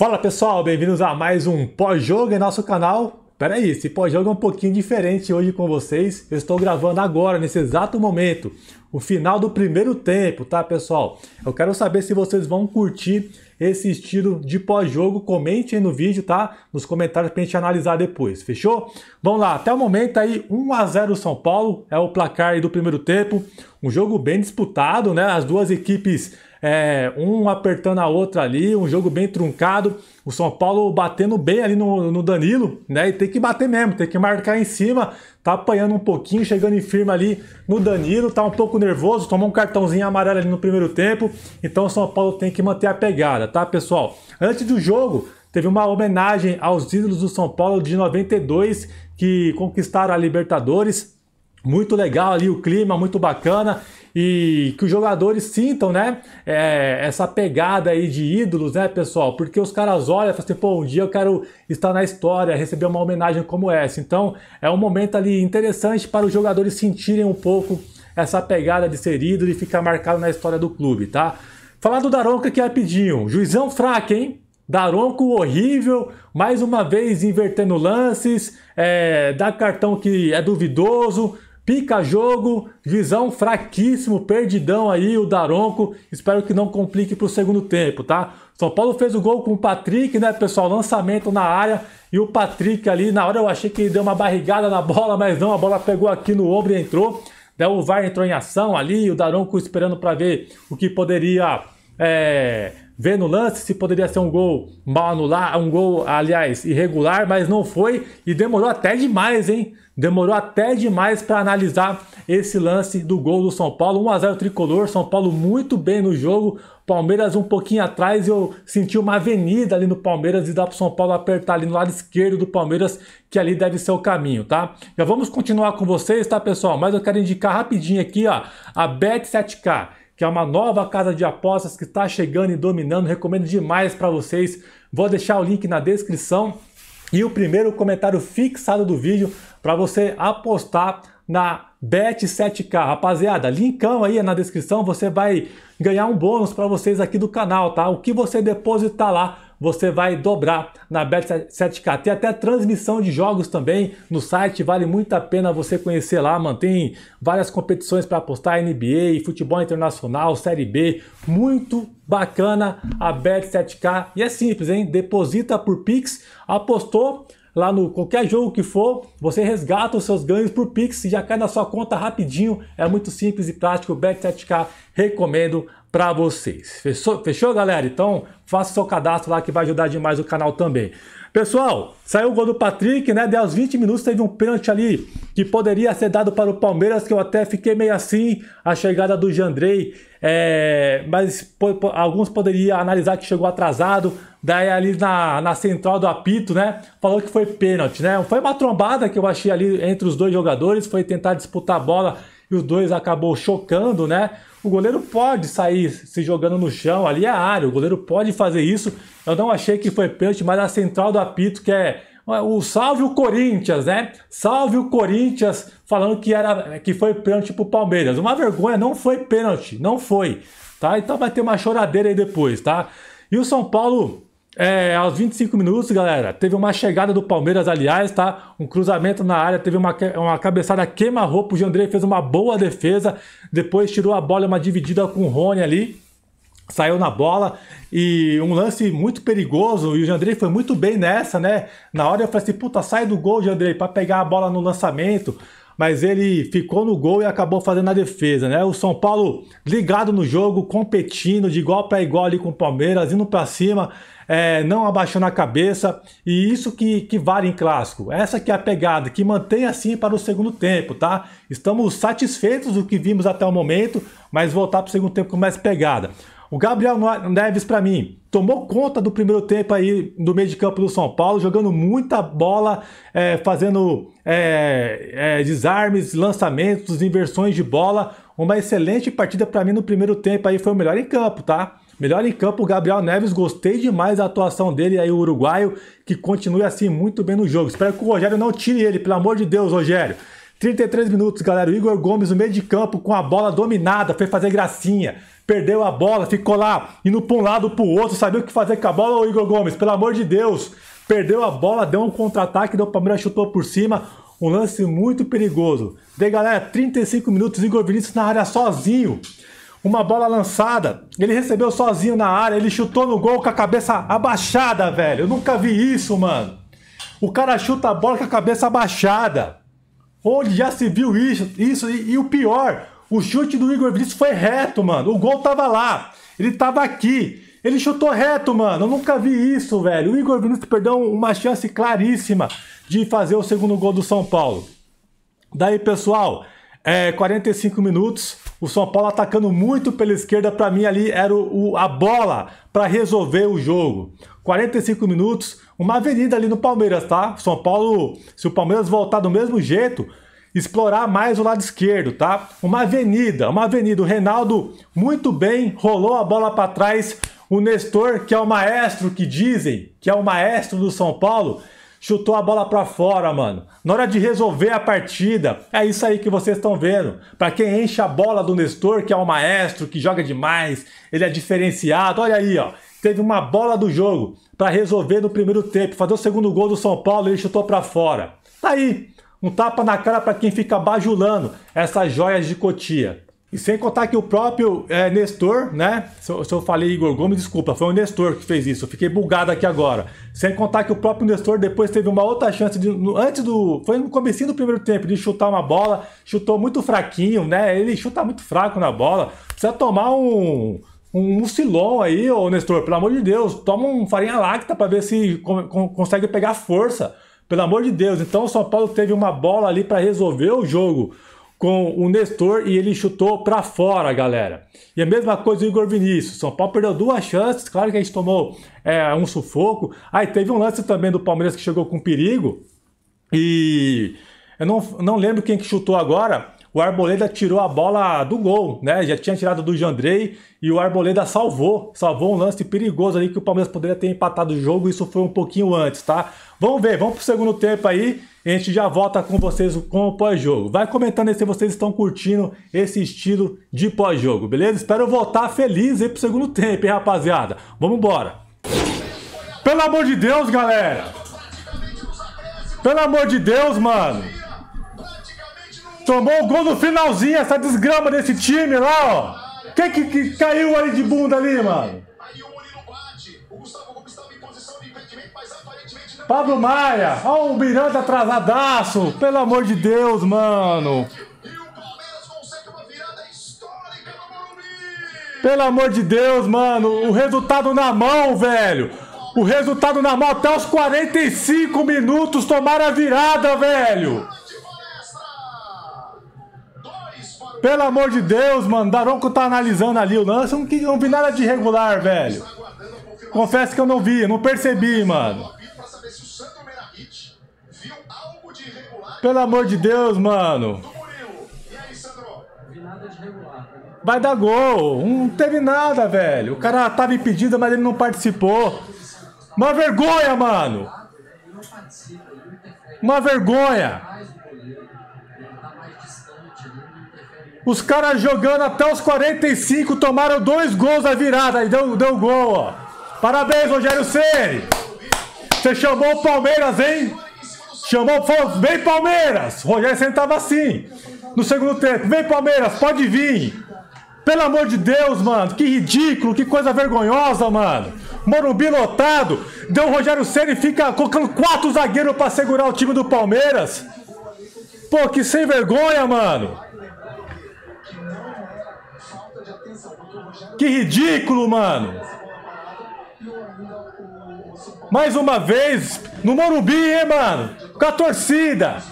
Fala pessoal, bem-vindos a mais um pós-jogo em nosso canal. Pera aí, esse pós-jogo é um pouquinho diferente hoje com vocês. Eu estou gravando agora, nesse exato momento, o final do primeiro tempo, tá pessoal? Eu quero saber se vocês vão curtir esse estilo de pós-jogo. Comente aí no vídeo, tá? Nos comentários pra gente analisar depois, fechou? Vamos lá, até o momento aí 1 a 0 São Paulo, é o placar do primeiro tempo. Um jogo bem disputado, né? As duas equipes é, um apertando a outra ali, um jogo bem truncado. O São Paulo batendo bem ali no, no Danilo, né? E tem que bater mesmo, tem que marcar em cima. Tá apanhando um pouquinho, chegando em firme ali no Danilo, tá um pouco nervoso, tomou um cartãozinho amarelo ali no primeiro tempo. Então o São Paulo tem que manter a pegada, tá, pessoal? Antes do jogo, teve uma homenagem aos ídolos do São Paulo de 92 que conquistaram a Libertadores. Muito legal ali o clima, muito bacana e que os jogadores sintam, né, é, essa pegada aí de ídolos, né, pessoal? Porque os caras olham e falam assim, pô, um dia eu quero estar na história, receber uma homenagem como essa. Então, é um momento ali interessante para os jogadores sentirem um pouco essa pegada de ser ídolo e ficar marcado na história do clube, tá? Falar do Daronco aqui rapidinho. Juizão fraco, hein? Daronco horrível, mais uma vez invertendo lances, é, dá cartão que é duvidoso, Pica jogo, visão fraquíssimo, perdidão aí o Daronco. Espero que não complique para o segundo tempo, tá? São Paulo fez o gol com o Patrick, né, pessoal? Lançamento na área e o Patrick ali, na hora eu achei que deu uma barrigada na bola, mas não, a bola pegou aqui no ombro e entrou. Daí né, o VAR entrou em ação ali, o Daronco esperando para ver o que poderia é, ver no lance se poderia ser um gol mal anulado, um gol, aliás, irregular, mas não foi e demorou até demais, hein? Demorou até demais para analisar esse lance do gol do São Paulo. 1 a 0 tricolor, São Paulo muito bem no jogo, Palmeiras um pouquinho atrás. e Eu senti uma avenida ali no Palmeiras e dá para o São Paulo apertar ali no lado esquerdo do Palmeiras, que ali deve ser o caminho, tá? Já vamos continuar com vocês, tá, pessoal? Mas eu quero indicar rapidinho aqui, ó, a Bet 7K que é uma nova casa de apostas que está chegando e dominando. Recomendo demais para vocês. Vou deixar o link na descrição e o primeiro comentário fixado do vídeo para você apostar na Bet7K. Rapaziada, linkão aí na descrição, você vai ganhar um bônus para vocês aqui do canal, tá? O que você depositar lá você vai dobrar na Bet7k. Tem até transmissão de jogos também no site, vale muito a pena você conhecer lá. Mantém várias competições para apostar: NBA, futebol internacional, Série B. Muito bacana a Bet7k. E é simples, hein? Deposita por Pix, apostou lá no qualquer jogo que for, você resgata os seus ganhos por Pix e já cai na sua conta rapidinho. É muito simples e prático. Bet7k recomendo para vocês. Fechou, fechou, galera? Então faça seu cadastro lá que vai ajudar demais o canal também. Pessoal, saiu o gol do Patrick, né? Deu aos 20 minutos, teve um pênalti ali que poderia ser dado para o Palmeiras, que eu até fiquei meio assim a chegada do Jandrei, é, mas alguns poderiam analisar que chegou atrasado, daí ali na, na central do apito, né? Falou que foi pênalti, né? Foi uma trombada que eu achei ali entre os dois jogadores, foi tentar disputar a bola e os dois acabou chocando, né? O goleiro pode sair se jogando no chão, ali é a área, o goleiro pode fazer isso. Eu não achei que foi pênalti, mas a central do apito, que é o salve o Corinthians, né? Salve o Corinthians, falando que era que foi pênalti pro Palmeiras. Uma vergonha, não foi pênalti, não foi, tá? Então vai ter uma choradeira aí depois, tá? E o São Paulo é, aos 25 minutos, galera, teve uma chegada do Palmeiras, aliás, tá? Um cruzamento na área, teve uma, uma cabeçada queima-roupa. O Jandrei fez uma boa defesa, depois tirou a bola, uma dividida com o Rony ali, saiu na bola e um lance muito perigoso. E o Jandrei foi muito bem nessa, né? Na hora eu falei assim: puta, sai do gol, Jandrei, pra pegar a bola no lançamento mas ele ficou no gol e acabou fazendo a defesa, né? O São Paulo ligado no jogo, competindo de igual para igual ali com o Palmeiras, indo para cima, é, não abaixando a cabeça, e isso que, que vale em clássico. Essa que é a pegada, que mantém assim para o segundo tempo, tá? Estamos satisfeitos do que vimos até o momento, mas voltar para o segundo tempo com mais pegada. O Gabriel Neves, para mim, tomou conta do primeiro tempo aí do meio de campo do São Paulo, jogando muita bola, é, fazendo é, é, desarmes, lançamentos, inversões de bola. Uma excelente partida para mim no primeiro tempo aí, foi o melhor em campo, tá? Melhor em campo, Gabriel Neves. Gostei demais da atuação dele aí, o uruguaio, que continue assim muito bem no jogo. Espero que o Rogério não tire ele, pelo amor de Deus, Rogério. 33 minutos, galera. O Igor Gomes no meio de campo com a bola dominada, foi fazer gracinha. Perdeu a bola, ficou lá indo para um lado para o outro, sabia o que fazer com a bola, o Igor Gomes, pelo amor de Deus. Perdeu a bola, deu um contra-ataque, deu o Palmeiras chutou por cima. Um lance muito perigoso. Daí, galera, 35 minutos, Igor Vinícius na área sozinho. Uma bola lançada, ele recebeu sozinho na área, ele chutou no gol com a cabeça abaixada, velho. Eu nunca vi isso, mano. O cara chuta a bola com a cabeça abaixada. Onde já se viu isso? isso e, e o pior, o chute do Igor Vinícius foi reto, mano. O gol tava lá. Ele tava aqui. Ele chutou reto, mano. Eu nunca vi isso, velho. O Igor Vinícius perdeu uma chance claríssima de fazer o segundo gol do São Paulo. Daí, pessoal, é, 45 minutos. O São Paulo atacando muito pela esquerda, para mim ali era o, o a bola para resolver o jogo. 45 minutos, uma avenida ali no Palmeiras, tá? São Paulo, se o Palmeiras voltar do mesmo jeito, explorar mais o lado esquerdo, tá? Uma avenida, uma avenida. O Reinaldo muito bem rolou a bola para trás. O Nestor, que é o maestro que dizem, que é o maestro do São Paulo, chutou a bola para fora, mano. Na hora de resolver a partida, é isso aí que vocês estão vendo. Para quem enche a bola do Nestor, que é o um maestro, que joga demais, ele é diferenciado. Olha aí, ó. Teve uma bola do jogo para resolver no primeiro tempo, fazer o segundo gol do São Paulo, ele chutou para fora. Tá aí, um tapa na cara para quem fica bajulando essas joias de Cotia. E sem contar que o próprio é, Nestor, né? Se eu, se eu, falei Igor Gomes, desculpa, foi o Nestor que fez isso. Eu fiquei bugado aqui agora. Sem contar que o próprio Nestor depois teve uma outra chance de, no, antes do, foi no começo do primeiro tempo de chutar uma bola, chutou muito fraquinho, né? Ele chuta muito fraco na bola. Precisa tomar um um mucilon aí, ô Nestor, pelo amor de Deus, toma um farinha lacta para ver se com, com, consegue pegar força. Pelo amor de Deus. Então o São Paulo teve uma bola ali para resolver o jogo com o Nestor e ele chutou para fora, galera. E a mesma coisa do Igor Vinícius. São Paulo perdeu duas chances, claro que a gente tomou é, um sufoco. Aí teve um lance também do Palmeiras que chegou com perigo e eu não, não lembro quem que chutou agora, o Arboleda tirou a bola do gol, né? Já tinha tirado do Jandrei e o Arboleda salvou, salvou um lance perigoso ali que o Palmeiras poderia ter empatado o jogo, isso foi um pouquinho antes, tá? Vamos ver, vamos pro segundo tempo aí, a gente já volta com vocês com o pós-jogo. Vai comentando aí se vocês estão curtindo esse estilo de pós-jogo, beleza? Espero voltar feliz aí pro segundo tempo, hein, rapaziada? Vamos embora. Pelo amor de Deus, galera! Pelo amor de Deus, mano! Tomou o gol no finalzinho, essa desgrama desse time lá, ó. Quem que, que caiu ali de bunda ali, mano? Pablo Maia, ó o Miranda atrasadaço, pelo amor de Deus, mano. Pelo amor de Deus, mano, o resultado na mão, velho. O resultado na mão até os 45 minutos, tomaram a virada, velho. Pelo amor de Deus, mano. Daronco tá analisando ali o lance. Não, não vi nada de irregular, velho. Confesso que eu não vi, não percebi, mano. Pelo amor de Deus, mano. Vai dar gol. Não teve nada, velho. O cara tava impedido, mas ele não participou. Uma vergonha, mano. Uma vergonha. Os caras jogando até os 45, tomaram dois gols da virada e deu, deu gol, ó. Parabéns, Rogério Ceni. Você chamou o Palmeiras, hein? Chamou, falou, vem Palmeiras. Rogério Ceni tava assim. No segundo tempo, vem Palmeiras, pode vir. Pelo amor de Deus, mano, que ridículo, que coisa vergonhosa, mano. Morumbi lotado, deu então, o Rogério Ceni fica colocando quatro zagueiros para segurar o time do Palmeiras. Pô, que sem vergonha, mano. Que ridículo, mano! Mais uma vez, no Morumbi, hein, mano? Com a torcida!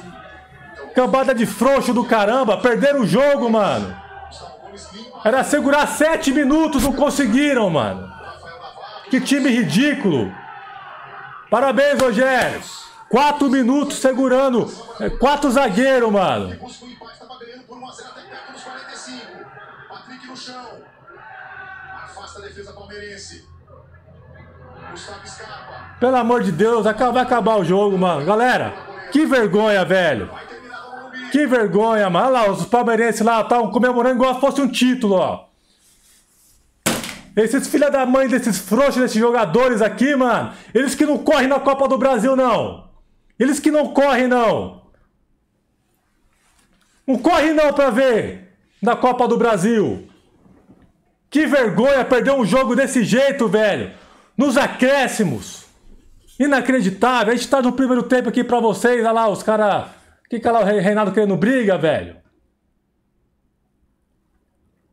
Cambada de frouxo do caramba, perderam o jogo, mano! Era segurar sete minutos, não conseguiram, mano! Que time ridículo! Parabéns, Rogério! Quatro minutos segurando, é, quatro zagueiro, mano! Tá Patrick no chão. Afasta a defesa palmeirense. Gustavo escapa. Pelo amor de Deus, vai acabar o jogo, mano. Galera, que vergonha, velho. Que vergonha, mano. Olha lá, os palmeirenses lá estavam comemorando igual fosse um título, ó. Esses filha da mãe desses frouxos, desses jogadores aqui, mano. Eles que não correm na Copa do Brasil, não. Eles que não correm, não. Não correm não pra ver na Copa do Brasil. Que vergonha perder um jogo desse jeito, velho. Nos acréscimos. Inacreditável. A gente tá no primeiro tempo aqui pra vocês. Olha lá, os caras. é lá o Reinaldo querendo briga, velho.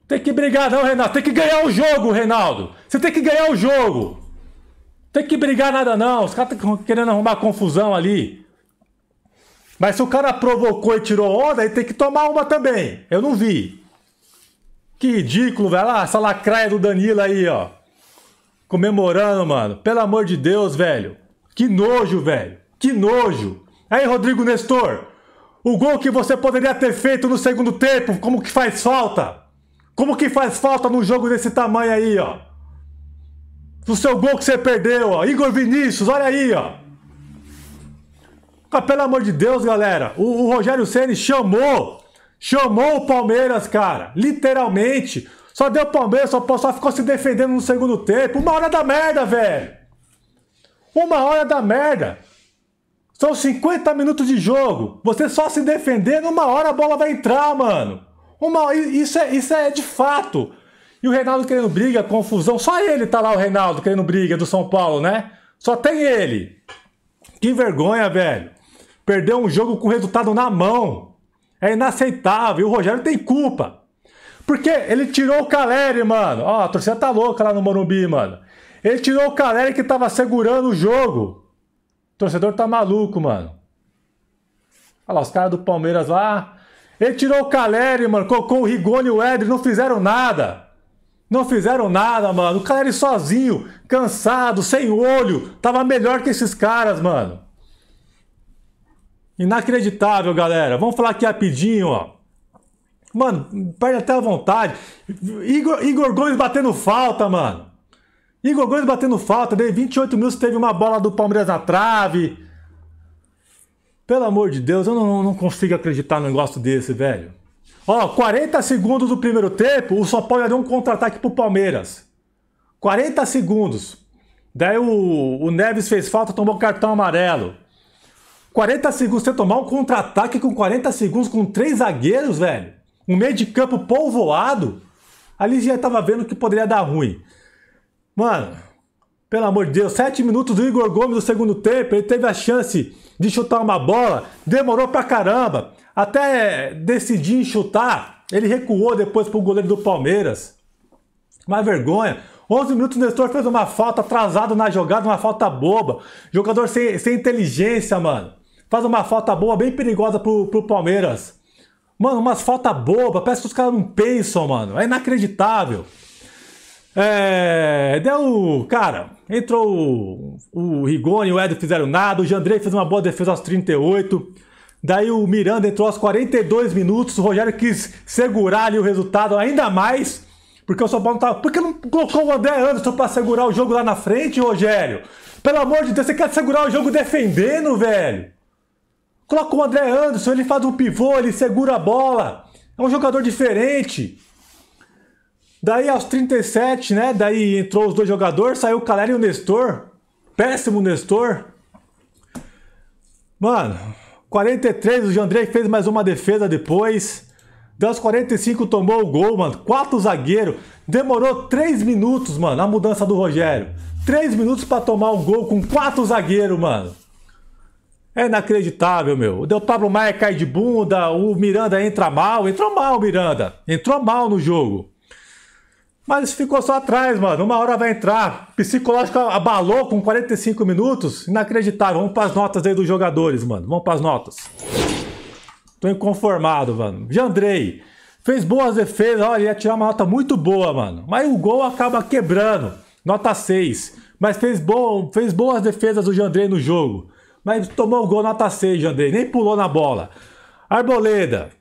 Tem que brigar, não, Reinaldo. Tem que ganhar o jogo, Reinaldo. Você tem que ganhar o jogo. Tem que brigar nada, não. Os caras estão tá querendo arrumar confusão ali. Mas se o cara provocou e tirou onda, aí tem que tomar uma também. Eu não vi. Que ridículo, velho. lá, essa lacraia do Danilo aí, ó. Comemorando, mano. Pelo amor de Deus, velho. Que nojo, velho. Que nojo. Aí, Rodrigo Nestor. O gol que você poderia ter feito no segundo tempo, como que faz falta? Como que faz falta num jogo desse tamanho aí, ó? O seu gol que você perdeu, ó. Igor Vinícius, olha aí, ó. Ah, pelo amor de Deus, galera. O, o Rogério Ceni chamou Chamou o Palmeiras, cara. Literalmente. Só deu Palmeiras, só, só ficou se defendendo no segundo tempo. Uma hora da merda, velho. Uma hora da merda. São 50 minutos de jogo. Você só se defendendo, uma hora a bola vai entrar, mano. Uma, isso, é, isso é de fato. E o Reinaldo querendo briga, confusão. Só ele tá lá, o Reinaldo, querendo briga do São Paulo, né? Só tem ele. Que vergonha, velho. Perdeu um jogo com resultado na mão. É inaceitável. E o Rogério tem culpa. Porque ele tirou o Caleri, mano. Ó, a torcida tá louca lá no Morumbi, mano. Ele tirou o Caleri que tava segurando o jogo. O torcedor tá maluco, mano. Olha lá, os caras do Palmeiras lá. Ele tirou o Caleri, mano. Colocou o Rigoni e o Edri. Não fizeram nada. Não fizeram nada, mano. O Caleri sozinho, cansado, sem olho. Tava melhor que esses caras, mano. Inacreditável, galera. Vamos falar aqui rapidinho, ó. Mano, perde até a vontade. Igor, Igor Gomes batendo falta, mano. Igor Gomes batendo falta. Dei 28 mil, teve uma bola do Palmeiras na trave. Pelo amor de Deus, eu não, não consigo acreditar num negócio desse, velho. Ó, 40 segundos do primeiro tempo, o São Paulo já deu um contra-ataque pro Palmeiras. 40 segundos. Daí o, o Neves fez falta, tomou cartão amarelo. 40 segundos, você tomar um contra-ataque com 40 segundos, com três zagueiros, velho. Um meio de campo polvoado. Ali já tava vendo que poderia dar ruim. Mano, pelo amor de Deus, 7 minutos do Igor Gomes no segundo tempo, ele teve a chance de chutar uma bola, demorou pra caramba. Até decidir chutar, ele recuou depois pro goleiro do Palmeiras. Mas vergonha. 11 minutos, o Nestor fez uma falta atrasado na jogada, uma falta boba. Jogador sem, sem inteligência, mano faz uma falta boa bem perigosa pro, pro Palmeiras. Mano, umas falta boba, parece que os caras não pensam, mano. É inacreditável. É. Deu. Cara, entrou o, o Rigoni o Edo fizeram nada. O Jandrei fez uma boa defesa aos 38. Daí o Miranda entrou aos 42 minutos. O Rogério quis segurar ali o resultado ainda mais. Porque o São Paulo não tava. Por que não colocou o André Anderson pra segurar o jogo lá na frente, Rogério? Pelo amor de Deus, você quer segurar o jogo defendendo, velho? Coloca o André Anderson, ele faz um pivô, ele segura a bola. É um jogador diferente. Daí aos 37, né? Daí entrou os dois jogadores, saiu o Caleri e o Nestor. Péssimo Nestor. Mano, 43, o Jandrei fez mais uma defesa depois. Das 45 tomou o gol, mano. Quatro zagueiro. Demorou 3 minutos, mano, a mudança do Rogério. 3 minutos para tomar o um gol com quatro zagueiro, mano. É inacreditável, meu. O deu Pablo Maia cai de bunda, o Miranda entra mal. Entrou mal, Miranda. Entrou mal no jogo. Mas ficou só atrás, mano. Uma hora vai entrar. Psicológico abalou com 45 minutos. Inacreditável. Vamos para as notas aí dos jogadores, mano. Vamos para as notas. Tô inconformado, mano. Jandrei. Fez boas defesas. Olha, ia tirar uma nota muito boa, mano. Mas o gol acaba quebrando. Nota 6. Mas fez, bo... fez boas defesas do Jandrei no jogo mas tomou o gol nota 6, Jandrei, nem pulou na bola. Arboleda.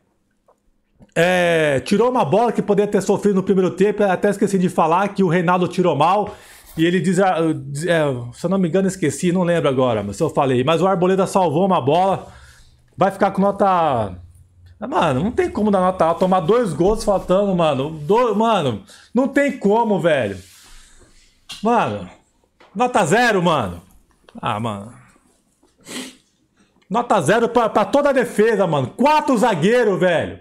É, tirou uma bola que poderia ter sofrido no primeiro tempo, até esqueci de falar que o Reinaldo tirou mal. E ele ah, diz, é, se eu não me engano, esqueci, não lembro agora, mas eu falei. Mas o Arboleda salvou uma bola, vai ficar com nota. Ah, mano, não tem como dar nota tomar dois gols faltando, mano. Do, mano, não tem como, velho. Mano, nota zero, mano. Ah, mano. Nota zero pra, pra toda a defesa, mano. Quatro zagueiro, velho.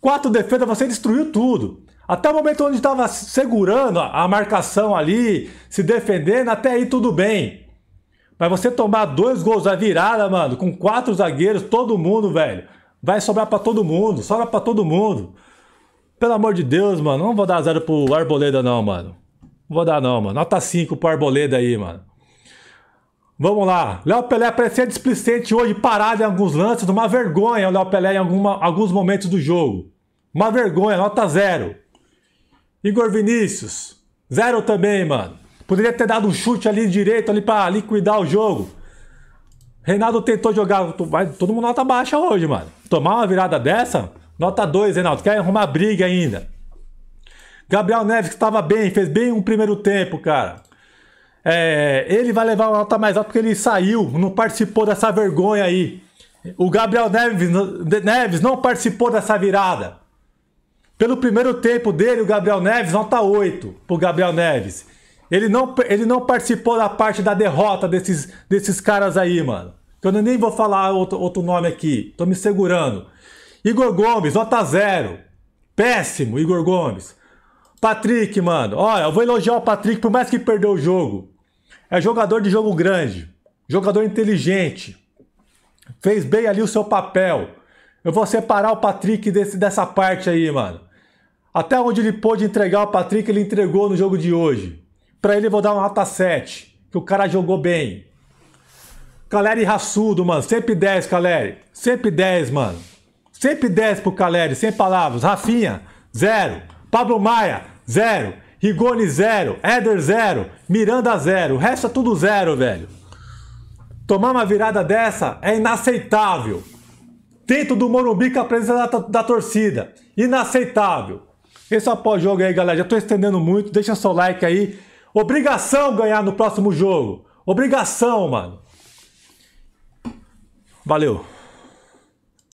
Quatro defesa, você destruiu tudo. Até o momento onde estava segurando a marcação ali, se defendendo, até aí tudo bem. Mas você tomar dois gols à virada, mano, com quatro zagueiros, todo mundo, velho. Vai sobrar para todo mundo, sobra para todo mundo. Pelo amor de Deus, mano, não vou dar zero pro Arboleda não, mano. Não vou dar não, mano. Nota 5 pro Arboleda aí, mano. Vamos lá. Léo Pelé parecia displicente hoje, parado em alguns lances. Uma vergonha o Léo Pelé em alguma, alguns momentos do jogo. Uma vergonha, nota zero. Igor Vinícius, zero também, mano. Poderia ter dado um chute ali direito ali para liquidar o jogo. Reinaldo tentou jogar, todo mundo nota baixa hoje, mano. Tomar uma virada dessa, nota 2, Reinaldo. Quer arrumar briga ainda. Gabriel Neves que estava bem, fez bem um primeiro tempo, cara. É, ele vai levar uma nota mais alta porque ele saiu, não participou dessa vergonha aí. O Gabriel Neves, Neves não participou dessa virada. Pelo primeiro tempo dele, o Gabriel Neves, nota 8 pro Gabriel Neves. Ele não, ele não participou da parte da derrota desses, desses caras aí, mano. Eu nem vou falar outro, outro nome aqui, tô me segurando. Igor Gomes, nota 0. Péssimo, Igor Gomes. Patrick, mano. Olha, eu vou elogiar o Patrick, por mais que perdeu o jogo. É jogador de jogo grande, jogador inteligente. Fez bem ali o seu papel. Eu vou separar o Patrick desse, dessa parte aí, mano. Até onde ele pôde entregar o Patrick, ele entregou no jogo de hoje. Para ele, vou dar uma nota 7, que o cara jogou bem. Caleri raçudo, mano. Sempre 10, Caleri. Sempre 10, mano. Sempre 10 pro Caleri, sem palavras. Rafinha, zero. Pablo Maia, zero. Rigoni zero, Éder zero, Miranda zero, o resto é tudo zero, velho. Tomar uma virada dessa é inaceitável. Dentro do Morumbi com a presença da, da torcida, inaceitável. Esse é o pós-jogo aí, galera. Já tô estendendo muito, deixa seu like aí. Obrigação ganhar no próximo jogo. Obrigação, mano. Valeu.